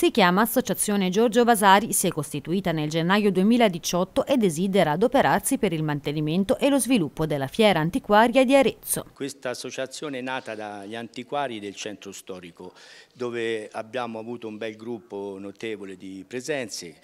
Si chiama Associazione Giorgio Vasari, si è costituita nel gennaio 2018 e desidera adoperarsi per il mantenimento e lo sviluppo della fiera antiquaria di Arezzo. Questa associazione è nata dagli antiquari del centro storico, dove abbiamo avuto un bel gruppo notevole di presenze,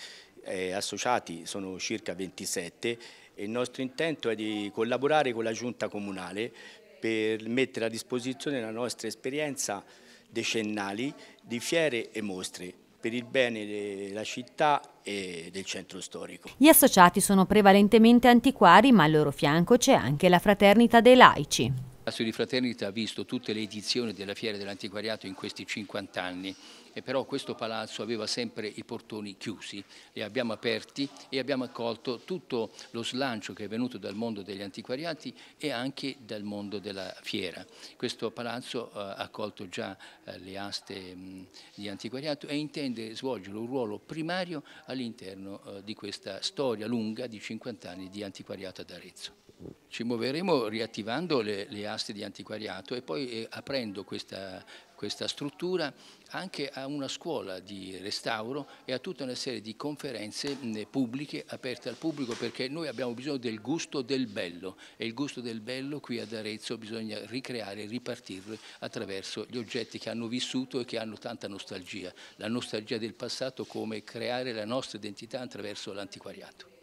eh, associati sono circa 27 e il nostro intento è di collaborare con la giunta comunale per mettere a disposizione la nostra esperienza decennali di fiere e mostre per il bene della città e del centro storico. Gli associati sono prevalentemente antiquari, ma al loro fianco c'è anche la Fraternita dei Laici. La Studio di Fraternita ha visto tutte le edizioni della Fiera dell'Antiquariato in questi 50 anni e però questo palazzo aveva sempre i portoni chiusi, li abbiamo aperti e abbiamo accolto tutto lo slancio che è venuto dal mondo degli antiquariati e anche dal mondo della fiera. Questo palazzo eh, ha accolto già eh, le aste mm, di antiquariato e intende svolgere un ruolo primario all'interno eh, di questa storia lunga di 50 anni di antiquariato ad Arezzo. Ci muoveremo riattivando le, le aste di antiquariato e poi aprendo questa questa struttura anche a una scuola di restauro e a tutta una serie di conferenze pubbliche aperte al pubblico perché noi abbiamo bisogno del gusto del bello e il gusto del bello qui ad Arezzo bisogna ricreare e ripartirlo attraverso gli oggetti che hanno vissuto e che hanno tanta nostalgia, la nostalgia del passato come creare la nostra identità attraverso l'antiquariato.